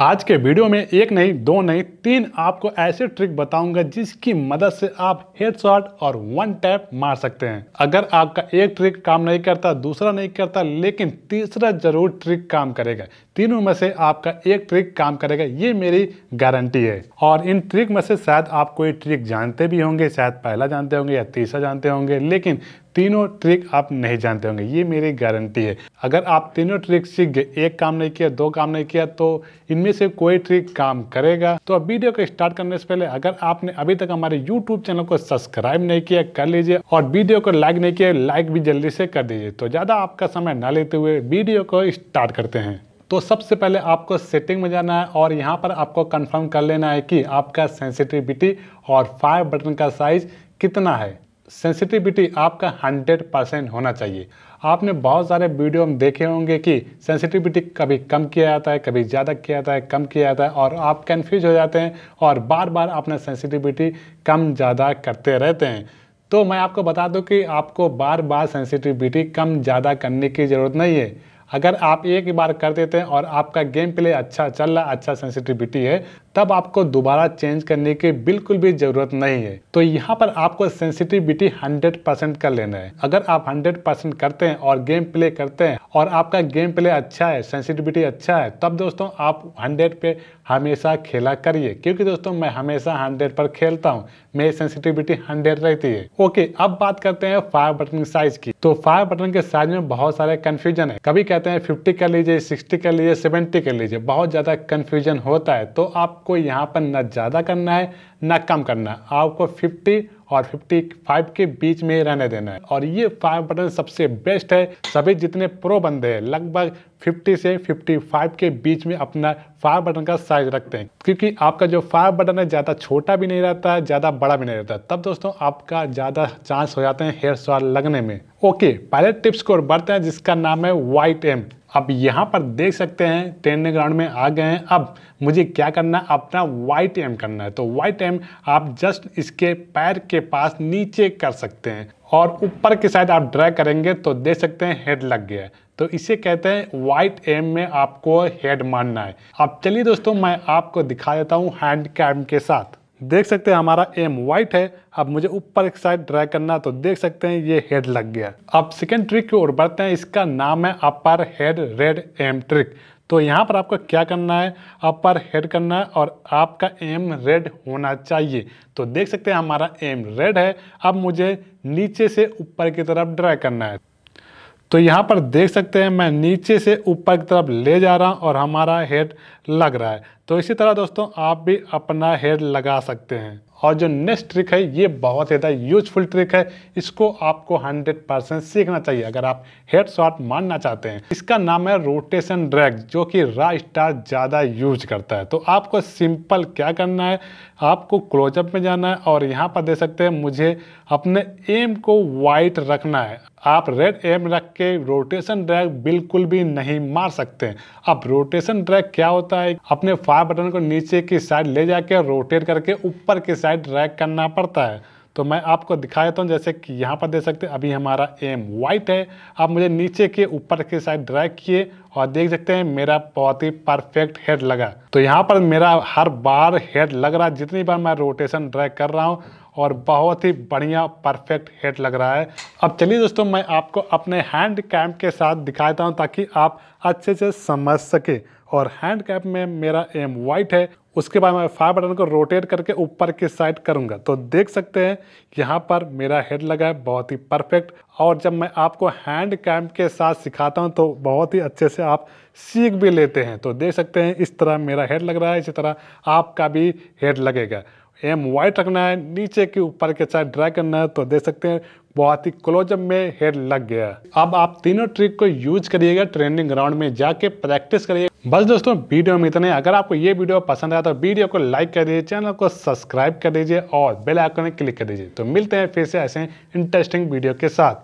आज के वीडियो में एक नहीं दो नहीं तीन आपको ऐसे ट्रिक बताऊंगा जिसकी मदद से आप हेडशॉट और वन टैप मार सकते हैं अगर आपका एक ट्रिक काम नहीं करता दूसरा नहीं करता लेकिन तीसरा जरूर ट्रिक काम करेगा तीनों में से आपका एक ट्रिक काम करेगा ये मेरी गारंटी है और इन ट्रिक में से शायद आप कोई ट्रिक जानते भी होंगे शायद पहला जानते होंगे या तीसरा जानते होंगे लेकिन तीनों ट्रिक आप नहीं जानते होंगे ये मेरी गारंटी है अगर आप तीनों ट्रिक सीख गए एक काम नहीं किया दो काम नहीं किया तो इनमें से कोई ट्रिक काम करेगा तो अब वीडियो को स्टार्ट करने से पहले अगर आपने अभी तक हमारे यूट्यूब चैनल को सब्सक्राइब नहीं किया कर लीजिए और वीडियो को लाइक नहीं किया लाइक भी जल्दी से कर दीजिए तो ज़्यादा आपका समय ना लेते हुए वीडियो को स्टार्ट करते हैं तो सबसे पहले आपको सेटिंग में जाना है और यहाँ पर आपको कंफर्म कर लेना है कि आपका सेंसिटिविटी और फायर बटन का साइज़ कितना है सेंसिटिविटी आपका 100 परसेंट होना चाहिए आपने बहुत सारे वीडियो में देखे होंगे कि सेंसिटिविटी कभी कम किया जाता है कभी ज़्यादा किया जाता है कम किया जाता है और आप कन्फ्यूज हो जाते हैं और बार बार अपना सेंसिटिविटी कम ज़्यादा करते रहते हैं तो मैं आपको बता दूं कि आपको बार बार सेंसिटिविटी कम ज़्यादा करने की ज़रूरत नहीं है अगर आप एक बार कर देते हैं और आपका गेम प्ले अच्छा चल रहा अच्छा सेंसिटिविटी है तब आपको दोबारा चेंज करने की बिल्कुल भी ज़रूरत नहीं है तो यहाँ पर आपको सेंसिटिविटी 100 परसेंट कर लेना है अगर आप 100 परसेंट करते हैं और गेम प्ले करते हैं और आपका गेम प्ले अच्छा है सेंसिटिविटी अच्छा है तब दोस्तों आप 100 पे हमेशा खेला करिए क्योंकि दोस्तों मैं हमेशा हंड्रेड पर खेलता हूँ मेरी सेंसिटिविटी हंड्रेड रहती है ओके अब बात करते हैं फायर बटन साइज की तो फायर बटन के साइज में बहुत सारे कन्फ्यूजन है कभी कहते हैं फिफ्टी कर लीजिए सिक्सटी कर लीजिए सेवेंटी कर लीजिए बहुत ज़्यादा कन्फ्यूजन होता है तो आप आपको यहाँ पर ना ज़्यादा करना है ना कम करना है आपको 50 और 55 के बीच में रहने देना है और ये फाइव बटन सबसे बेस्ट है सभी जितने प्रो बंदे हैं लगभग 50 से 55 के बीच में अपना फाइव बटन का साइज रखते हैं क्योंकि आपका जो फाइव बटन है ज़्यादा छोटा भी नहीं रहता है ज़्यादा बड़ा भी नहीं रहता तब दोस्तों आपका ज़्यादा चांस हो जाते हैं हेयर स्टॉल लगने में ओके पायलट टिप्स को बढ़ते हैं जिसका नाम है वाइट एम अब यहाँ पर देख सकते हैं ट्रेनिंग ग्राउंड में आ गए हैं अब मुझे क्या करना है अपना वाइट एम करना है तो वाइट एम आप जस्ट इसके पैर के पास नीचे कर सकते हैं और ऊपर के साइड आप ड्रैग करेंगे तो देख सकते हैं हेड लग गया है तो इसे कहते हैं वाइट एम में आपको हेड मारना है अब चलिए दोस्तों मैं आपको दिखा देता हूँ हैंड कैम के साथ देख सकते हैं हमारा एम वाइट है अब मुझे ऊपर एक साइड ड्राई करना तो देख सकते हैं ये हेड लग गया अब सेकेंड ट्रिक की ओर बढ़ते हैं इसका नाम है upper head red M trick तो यहाँ पर आपको क्या करना है अपर हेड करना है और आपका एम रेड होना चाहिए तो देख सकते हैं हमारा एम रेड है अब मुझे नीचे से ऊपर की तरफ ड्राई करना है तो यहाँ पर देख सकते हैं मैं नीचे से ऊपर की तरफ ले जा रहा हूँ और हमारा हेड लग रहा है तो इसी तरह दोस्तों आप भी अपना हेड लगा सकते हैं और जो नेक्स्ट ट्रिक है ये बहुत ज़्यादा यूजफुल ट्रिक है इसको आपको 100 परसेंट सीखना चाहिए अगर आप हेड शॉट मारना चाहते हैं इसका नाम है रोटेशन ड्रैग जो कि रा स्टार ज़्यादा यूज करता है तो आपको सिंपल क्या करना है आपको क्लोजअप में जाना है और यहाँ पर दे सकते हैं मुझे अपने एम को वाइट रखना है आप रेड एम रख के रोटेशन ड्रैग बिल्कुल भी नहीं मार सकते अब रोटेशन ड्रैग क्या होता है अपने फायर बटन को नीचे की साइड ले जाके रोटेट करके ऊपर की साइड ड्रैग करना पड़ता है तो मैं आपको दिखा देता हूँ जैसे कि यहाँ पर देख सकते हैं अभी हमारा एम वाइट है आप मुझे नीचे के ऊपर के साइड ड्रैग किए और देख सकते हैं मेरा बहुत ही परफेक्ट हेड लगा तो यहाँ पर मेरा हर बार हेड लग रहा है जितनी बार मैं रोटेशन ड्रैग कर रहा हूँ और बहुत ही बढ़िया परफेक्ट हेड लग रहा है अब चलिए दोस्तों मैं आपको अपने हैंड कैम्प के साथ दिखाता हूँ ताकि आप अच्छे से समझ सके और हैंड कैप में मेरा एम वाइट है उसके बाद मैं फायर बटन को रोटेट करके ऊपर की साइड करूंगा तो देख सकते हैं यहाँ पर मेरा हेड लगा है बहुत ही परफेक्ट और जब मैं आपको हैंड कैम्प के साथ सिखाता हूँ तो बहुत ही अच्छे से आप सीख भी लेते हैं तो देख सकते हैं इस तरह मेरा हेड लग रहा है इसी तरह आपका भी हेड लगेगा एम वाइट रखना है नीचे के ऊपर के साथ ड्राई करना है तो देख सकते हैं बहुत ही क्लोजअप में हेड लग गया अब आप तीनों ट्रिक को यूज करिएगा ट्रेनिंग ग्राउंड में जाके प्रैक्टिस करिए बस दोस्तों वीडियो में इतने अगर आपको ये वीडियो पसंद आया तो वीडियो को लाइक कर दीजिए चैनल को सब्सक्राइब कर दीजिए और बेल आइकन में क्लिक कर दीजिए तो मिलते हैं फिर से ऐसे इंटरेस्टिंग वीडियो के साथ